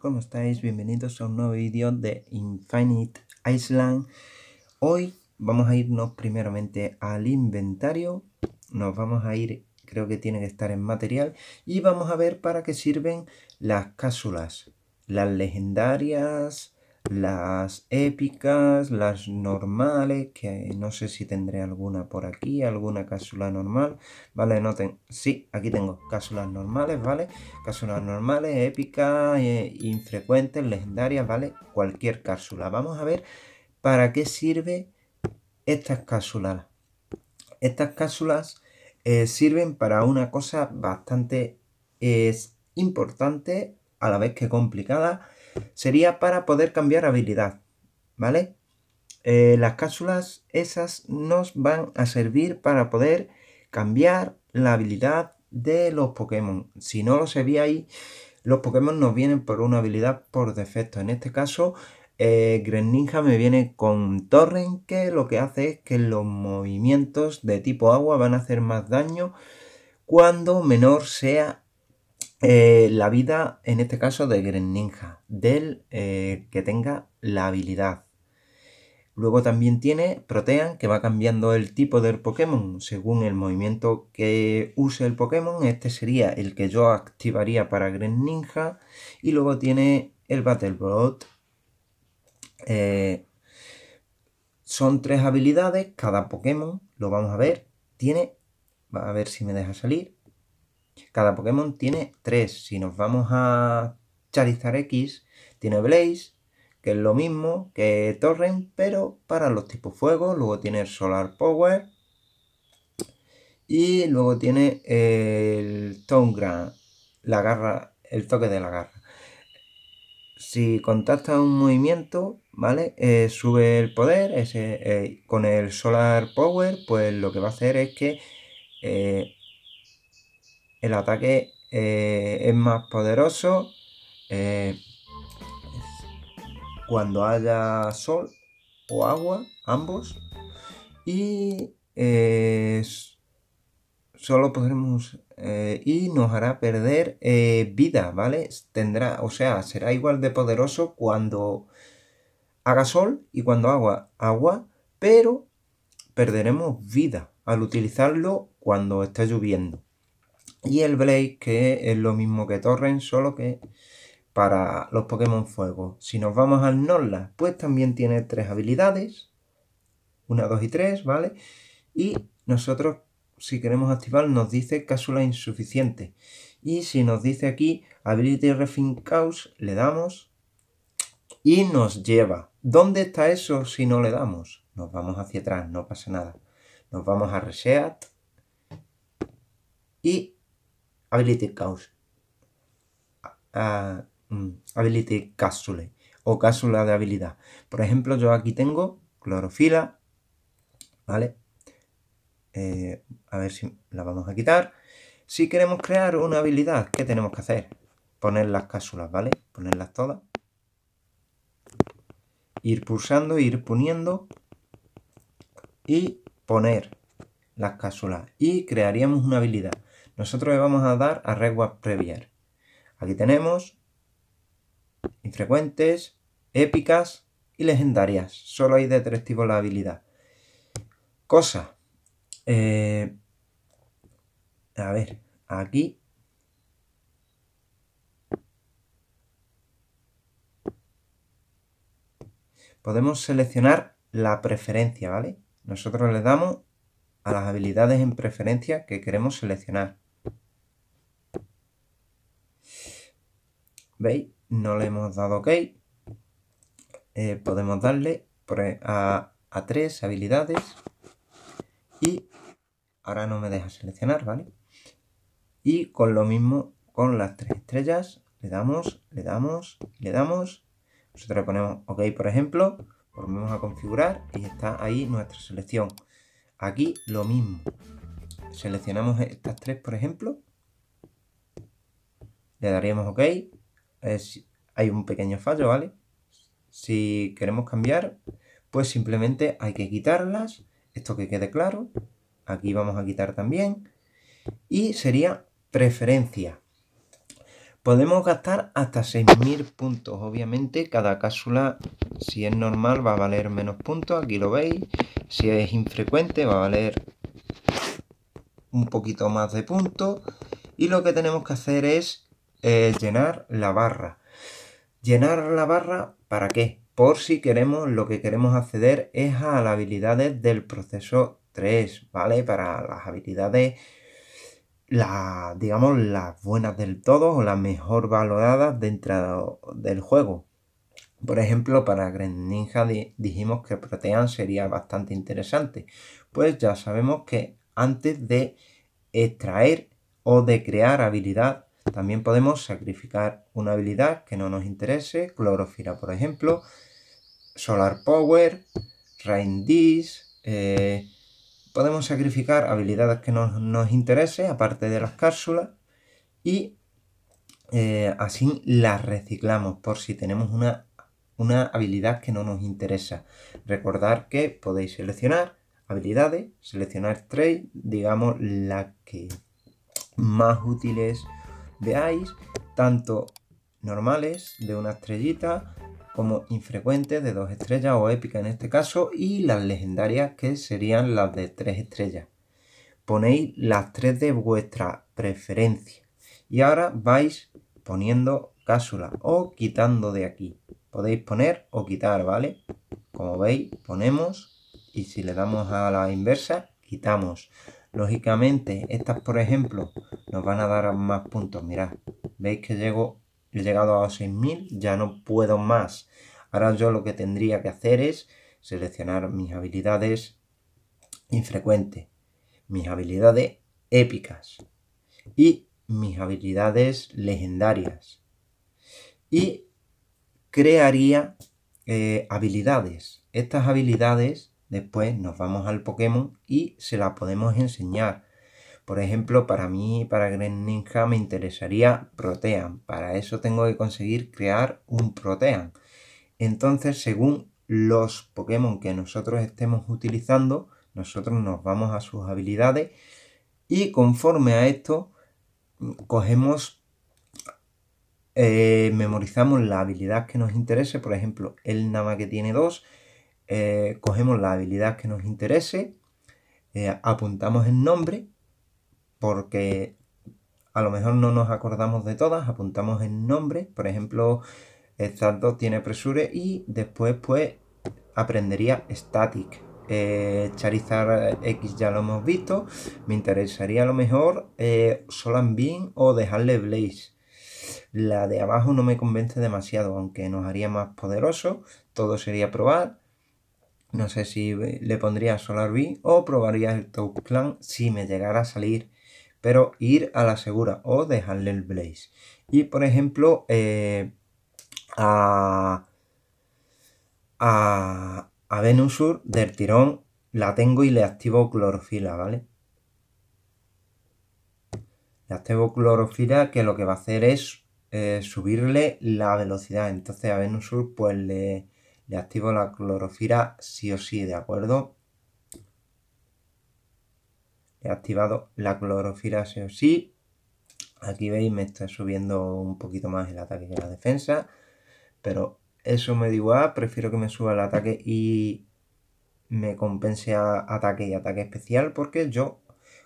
¿cómo estáis? Bienvenidos a un nuevo vídeo de Infinite Island. Hoy vamos a irnos primeramente al inventario, nos vamos a ir, creo que tiene que estar en material, y vamos a ver para qué sirven las cápsulas, las legendarias, las épicas, las normales, que no sé si tendré alguna por aquí, alguna cápsula normal, ¿vale? Noten, sí, aquí tengo cápsulas normales, ¿vale? Cápsulas normales, épicas, eh, infrecuentes, legendarias, ¿vale? Cualquier cápsula. Vamos a ver para qué sirve estas cápsulas. Estas cápsulas eh, sirven para una cosa bastante es importante, a la vez que complicada, sería para poder cambiar habilidad, ¿vale? Eh, las cápsulas esas nos van a servir para poder cambiar la habilidad de los Pokémon. Si no lo ahí, los Pokémon nos vienen por una habilidad por defecto. En este caso, eh, Greninja me viene con Torrent, que lo que hace es que los movimientos de tipo agua van a hacer más daño cuando menor sea eh, la vida, en este caso, de Greninja del eh, que tenga la habilidad. Luego también tiene Protean, que va cambiando el tipo del Pokémon según el movimiento que use el Pokémon. Este sería el que yo activaría para Greninja Y luego tiene el Battle Bot. Eh, son tres habilidades, cada Pokémon, lo vamos a ver, tiene, va a ver si me deja salir, cada Pokémon tiene tres Si nos vamos a Charizard X, tiene Blaze, que es lo mismo que Torrent, pero para los tipos fuego. Luego tiene Solar Power. Y luego tiene el Tongra, la garra, el toque de la garra. Si contacta un movimiento, ¿vale? Eh, sube el poder. Eh, con el Solar Power, pues lo que va a hacer es que eh, el ataque eh, es más poderoso. Eh, cuando haya sol o agua, ambos. Y eh, solo podremos. y nos hará perder vida, ¿vale? Tendrá, o sea, será igual de poderoso cuando haga sol y cuando haga agua, pero perderemos vida al utilizarlo cuando está lloviendo. Y el blaze que es lo mismo que Torrent, solo que para los Pokémon Fuego. Si nos vamos al Norla, pues también tiene tres habilidades. Una, dos y tres, ¿vale? Y nosotros, si queremos activar, nos dice cápsula insuficiente. Y si nos dice aquí Ability Refin le damos y nos lleva. ¿Dónde está eso si no le damos? Nos vamos hacia atrás, no pasa nada. Nos vamos a Reset y habilité cause, ah, mm, cápsula o cápsula de habilidad. Por ejemplo, yo aquí tengo clorofila, ¿vale? Eh, a ver si la vamos a quitar. Si queremos crear una habilidad, ¿qué tenemos que hacer? Poner las cápsulas, ¿vale? Ponerlas todas. Ir pulsando, ir poniendo y poner las cápsulas. Y crearíamos una habilidad. Nosotros le vamos a dar a regua previas. Aquí tenemos infrecuentes, épicas y legendarias. Solo hay de tres tipos la habilidad. Cosa. Eh, a ver, aquí. Podemos seleccionar la preferencia, ¿vale? Nosotros le damos a las habilidades en preferencia que queremos seleccionar. ¿Veis? No le hemos dado OK. Eh, podemos darle pues, a, a tres habilidades. Y ahora no me deja seleccionar, ¿vale? Y con lo mismo con las tres estrellas, le damos, le damos, le damos. Nosotros le ponemos OK, por ejemplo, volvemos a configurar y está ahí nuestra selección. Aquí lo mismo. Seleccionamos estas tres, por ejemplo. Le daríamos OK hay un pequeño fallo, ¿vale? Si queremos cambiar, pues simplemente hay que quitarlas, esto que quede claro, aquí vamos a quitar también, y sería preferencia. Podemos gastar hasta 6.000 puntos, obviamente cada cápsula, si es normal, va a valer menos puntos, aquí lo veis, si es infrecuente va a valer un poquito más de puntos, y lo que tenemos que hacer es llenar la barra. ¿Llenar la barra para qué? Por si queremos, lo que queremos acceder es a las habilidades del proceso 3, ¿vale? Para las habilidades, la, digamos, las buenas del todo o las mejor valoradas dentro del juego. Por ejemplo, para Grand Ninja dijimos que Protean sería bastante interesante. Pues ya sabemos que antes de extraer o de crear habilidad también podemos sacrificar una habilidad que no nos interese, clorofila por ejemplo, solar power, rain dish, eh, podemos sacrificar habilidades que no nos interese, aparte de las cápsulas, y eh, así las reciclamos por si tenemos una, habilidad que no nos interesa. Recordar que podéis seleccionar habilidades, seleccionar trade, digamos la que más útil es Veáis tanto normales de una estrellita como infrecuentes de dos estrellas o épica en este caso y las legendarias que serían las de tres estrellas. Ponéis las tres de vuestra preferencia y ahora vais poniendo cápsula o quitando de aquí. Podéis poner o quitar, ¿vale? Como veis, ponemos y si le damos a la inversa, quitamos. Lógicamente, estas, por ejemplo, nos van a dar más puntos. Mirad, veis que he llegado a 6.000, ya no puedo más. Ahora yo lo que tendría que hacer es seleccionar mis habilidades infrecuentes, mis habilidades épicas y mis habilidades legendarias. Y crearía eh, habilidades. Estas habilidades Después nos vamos al Pokémon y se la podemos enseñar. Por ejemplo, para mí, para Greninja, me interesaría Protean. Para eso tengo que conseguir crear un Protean. Entonces, según los Pokémon que nosotros estemos utilizando, nosotros nos vamos a sus habilidades y conforme a esto, cogemos, eh, memorizamos la habilidad que nos interese. Por ejemplo, el Nama que tiene dos eh, cogemos la habilidad que nos interese, eh, apuntamos el nombre, porque a lo mejor no nos acordamos de todas, apuntamos el nombre, por ejemplo, Zardo tiene presure y después pues aprendería static. Eh, Charizard X ya lo hemos visto, me interesaría a lo mejor Solan Bean o dejarle Blaze. La de abajo no me convence demasiado, aunque nos haría más poderoso, todo sería probar. No sé si le pondría Solar B o probaría el Top Clan si me llegara a salir. Pero ir a la segura o dejarle el Blaze. Y por ejemplo, eh, a, a, Venusur del tirón la tengo y le activo clorofila, ¿vale? Le activo clorofila que lo que va a hacer es eh, subirle la velocidad. Entonces a Venusur pues le le activo la clorofila sí o sí, ¿de acuerdo? he activado la clorofila sí o sí. Aquí veis, me está subiendo un poquito más el ataque que la defensa. Pero eso me da igual, prefiero que me suba el ataque y me compense ataque y ataque especial porque yo,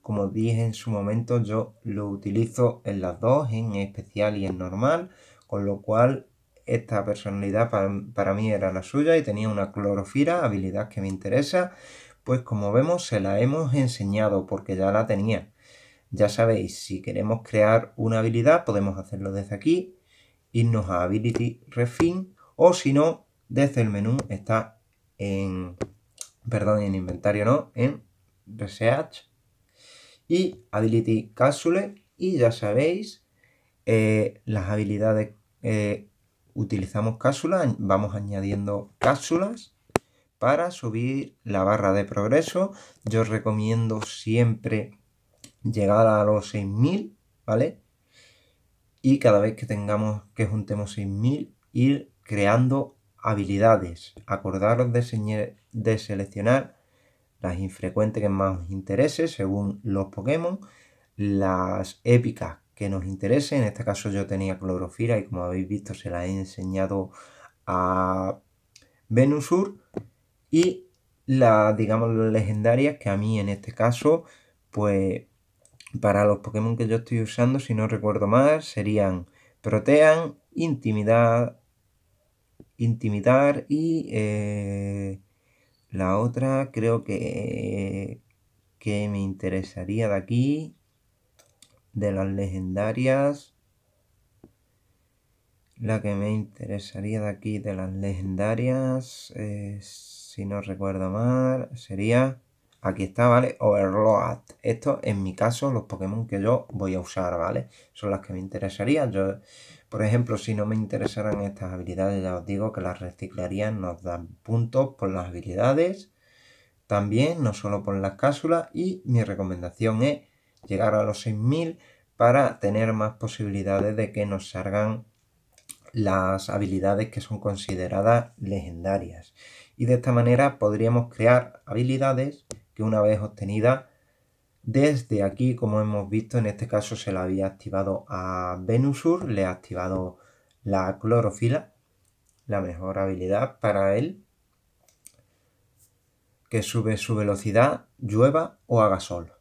como dije en su momento, yo lo utilizo en las dos, en especial y en normal, con lo cual esta personalidad para, mí era la suya y tenía una clorofila, habilidad que me interesa, pues como vemos se la hemos enseñado porque ya la tenía. Ya sabéis, si queremos crear una habilidad podemos hacerlo desde aquí, irnos a Ability Refine o si no, desde el menú está en, perdón, en inventario no, en Research y Ability Capsule y ya sabéis eh, las habilidades eh, utilizamos cápsulas, vamos añadiendo cápsulas para subir la barra de progreso. Yo os recomiendo siempre llegar a los 6000, ¿vale? Y cada vez que tengamos que juntemos 6000, ir creando habilidades. Acordaros de, de seleccionar las infrecuentes que más os interese según los Pokémon, las épicas que nos interese. En este caso yo tenía Clorofira y como habéis visto se la he enseñado a Venusur. Y la, digamos, legendarias que a mí en este caso, pues para los Pokémon que yo estoy usando, si no recuerdo mal, serían Protean, Intimidad, Intimidar y eh, la otra creo que, que me interesaría de aquí de las legendarias. La que me interesaría de aquí de las legendarias, si no recuerdo mal, sería... Aquí está, ¿vale? Overload. Esto, en mi caso, los Pokémon que yo voy a usar, ¿vale? Son las que me interesarían. Yo, por ejemplo, si no me interesaran estas habilidades, ya os digo que las reciclarían, nos dan puntos por las habilidades. También, no solo por las cápsulas. Y mi recomendación es llegar a los 6.000 para tener más posibilidades de que nos salgan las habilidades que son consideradas legendarias. Y de esta manera podríamos crear habilidades que una vez obtenidas desde aquí, como hemos visto, en este caso se la había activado a Venusur, le ha activado la clorofila, la mejor habilidad para él, que sube su velocidad, llueva o haga sol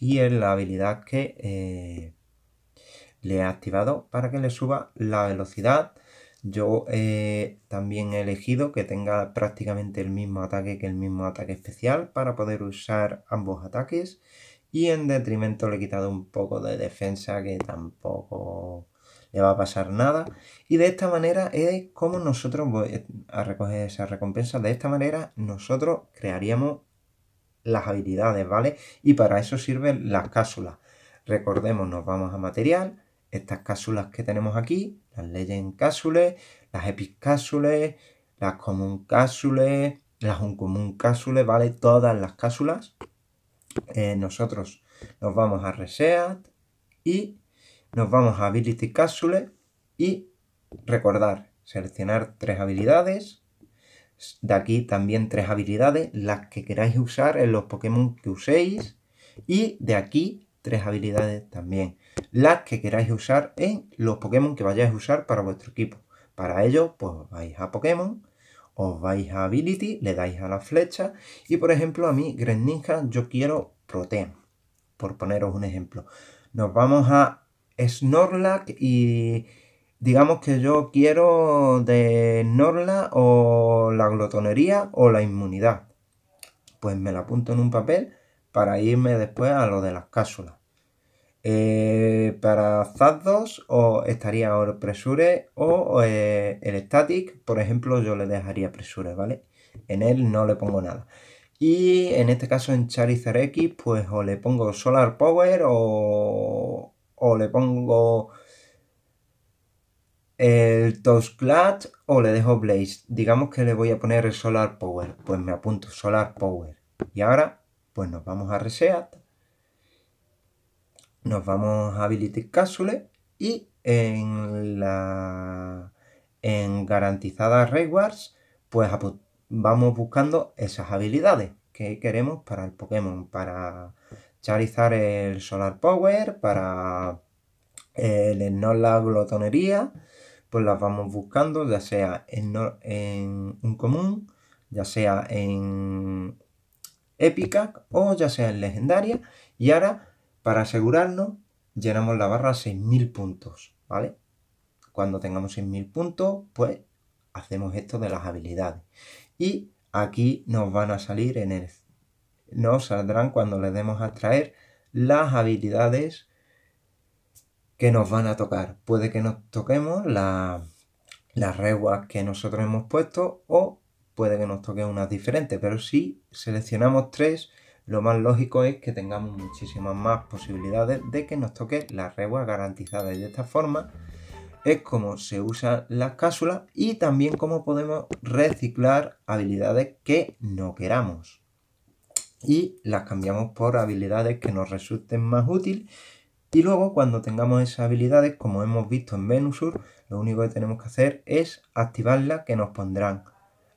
y es la habilidad que eh, le he activado para que le suba la velocidad. Yo eh, también he elegido que tenga prácticamente el mismo ataque que el mismo ataque especial para poder usar ambos ataques. Y en detrimento le he quitado un poco de defensa que tampoco le va a pasar nada. Y de esta manera es como nosotros, voy pues, a recoger esa recompensa, de esta manera nosotros crearíamos las habilidades, ¿vale? Y para eso sirven las cápsulas. Recordemos, nos vamos a material, estas cápsulas que tenemos aquí, las legend cápsules, las epic cápsules, las común cápsules, las común cápsules, ¿vale? Todas las cápsulas. Eh, nosotros nos vamos a reset y nos vamos a ability cápsules y recordar, seleccionar tres habilidades, de aquí también tres habilidades, las que queráis usar en los Pokémon que uséis. Y de aquí tres habilidades también, las que queráis usar en los Pokémon que vayáis a usar para vuestro equipo. Para ello, pues vais a Pokémon, os vais a Ability, le dais a la flecha. Y por ejemplo, a mí, Greninja, yo quiero Protean, por poneros un ejemplo. Nos vamos a Snorlax y digamos que yo quiero de Norla o la glotonería o la inmunidad. Pues me la apunto en un papel para irme después a lo de las cápsulas. Eh, para ZAD2 o estaría ahora Presure o eh, el Static, por ejemplo, yo le dejaría Presure, ¿vale? En él no le pongo nada. Y en este caso en Charizard X, pues o le pongo Solar Power o, o le pongo el Clutch o le dejo Blaze. Digamos que le voy a poner el Solar Power. Pues me apunto Solar Power. Y ahora, pues nos vamos a Reseat. Nos vamos a Ability Casual. Y en la... En garantizadas rewards, pues vamos buscando esas habilidades que queremos para el Pokémon. Para charizar el Solar Power, para el Snorlax Glotonería pues las vamos buscando, ya sea en, un común, ya sea en épica o ya sea en legendaria. Y ahora, para asegurarnos, llenamos la barra a 6.000 puntos, ¿vale? Cuando tengamos 6.000 puntos, pues hacemos esto de las habilidades. Y aquí nos van a salir en el... Nos saldrán cuando le demos a traer las habilidades que nos van a tocar. Puede que nos toquemos la, las reguas que nosotros hemos puesto o puede que nos toque unas diferentes, pero si seleccionamos tres, lo más lógico es que tengamos muchísimas más posibilidades de que nos toque las regua garantizadas y de esta forma es como se usan las cápsulas y también cómo podemos reciclar habilidades que no queramos y las cambiamos por habilidades que nos resulten más útiles y luego, cuando tengamos esas habilidades, como hemos visto en Venusur, lo único que tenemos que hacer es activarla, que nos pondrán.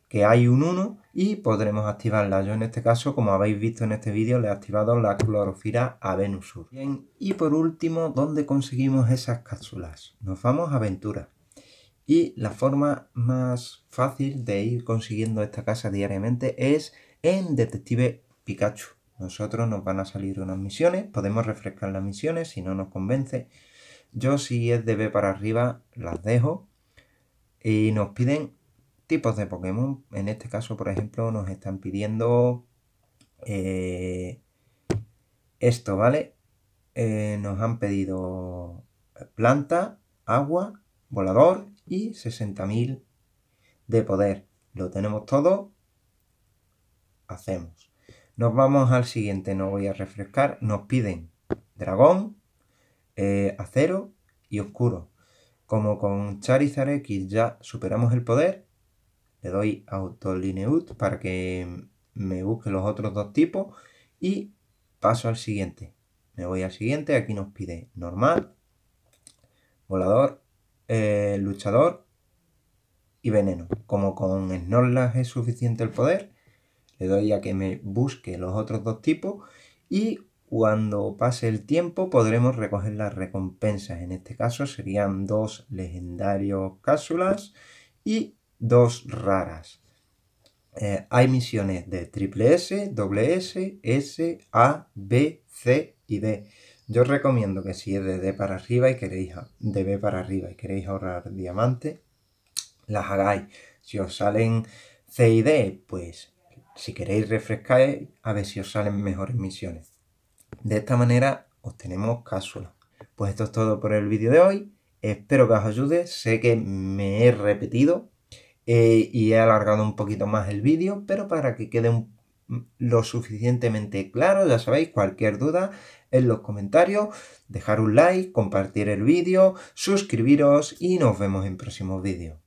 Que hay un 1 y podremos activarla. Yo en este caso, como habéis visto en este vídeo, le he activado la clorofila a Venusur. Bien, y por último, ¿dónde conseguimos esas cápsulas? Nos vamos a Aventura. Y la forma más fácil de ir consiguiendo esta casa diariamente es en Detective Pikachu. Nosotros nos van a salir unas misiones, podemos refrescar las misiones si no nos convence. Yo si es de B para arriba las dejo. Y nos piden tipos de Pokémon. En este caso, por ejemplo, nos están pidiendo eh, esto, ¿vale? Eh, nos han pedido planta, agua, volador y 60.000 de poder. Lo tenemos todo. Hacemos. Nos vamos al siguiente, no voy a refrescar. Nos piden dragón, eh, acero y oscuro. Como con Charizard X ya superamos el poder, le doy Autolineut para que me busque los otros dos tipos y paso al siguiente. Me voy al siguiente, aquí nos pide normal, volador, eh, luchador y veneno. Como con Snorlax es suficiente el poder, le doy a que me busque los otros dos tipos y cuando pase el tiempo podremos recoger las recompensas. En este caso serían dos legendarios cápsulas y dos raras. Eh, hay misiones de triple S, doble S, S, A, B, C y D. Yo os recomiendo que si es de D para arriba y queréis de B para arriba y queréis ahorrar diamante, las hagáis. Si os salen C y D, pues si queréis refrescar, a ver si os salen mejores misiones. De esta manera obtenemos cápsula. Pues esto es todo por el vídeo de hoy. Espero que os ayude. Sé que me he repetido eh, y he alargado un poquito más el vídeo, pero para que quede lo suficientemente claro, ya sabéis, cualquier duda en los comentarios, dejar un like, compartir el vídeo, suscribiros y nos vemos en próximos vídeos.